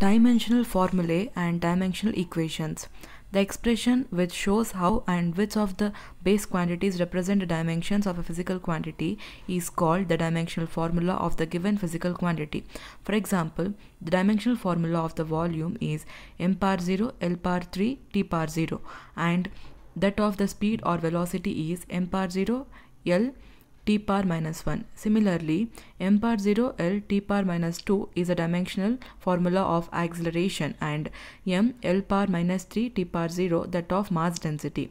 Dimensional formulae and dimensional equations. The expression which shows how and which of the base quantities represent the dimensions of a physical quantity is called the dimensional formula of the given physical quantity. For example, the dimensional formula of the volume is m par 0, l par 3, t par 0 and that of the speed or velocity is m par 0, l t power minus 1. Similarly, m power 0 L t power minus 2 is a dimensional formula of acceleration and m L power minus 3 t power 0 that of mass density.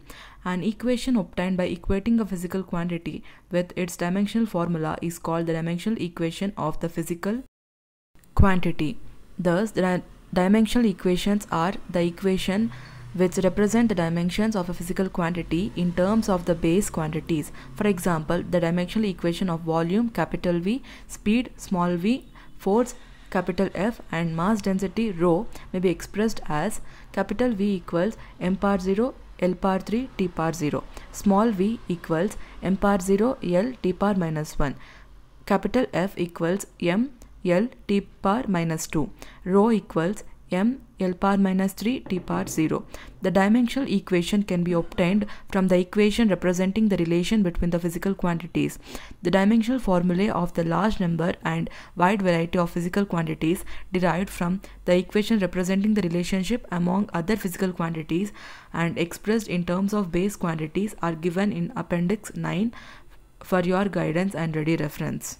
An equation obtained by equating a physical quantity with its dimensional formula is called the dimensional equation of the physical quantity. Thus, the dimensional equations are the equation which represent the dimensions of a physical quantity in terms of the base quantities. For example, the dimensional equation of volume capital V, speed small v, force capital F and mass density rho may be expressed as capital V equals m power 0 L power 3 T power 0. Small v equals m power 0 L T power minus 1. Capital F equals m L T power minus 2. Rho equals m l power minus 3 t power 0. The dimensional equation can be obtained from the equation representing the relation between the physical quantities. The dimensional formulae of the large number and wide variety of physical quantities derived from the equation representing the relationship among other physical quantities and expressed in terms of base quantities are given in Appendix 9 for your guidance and ready reference.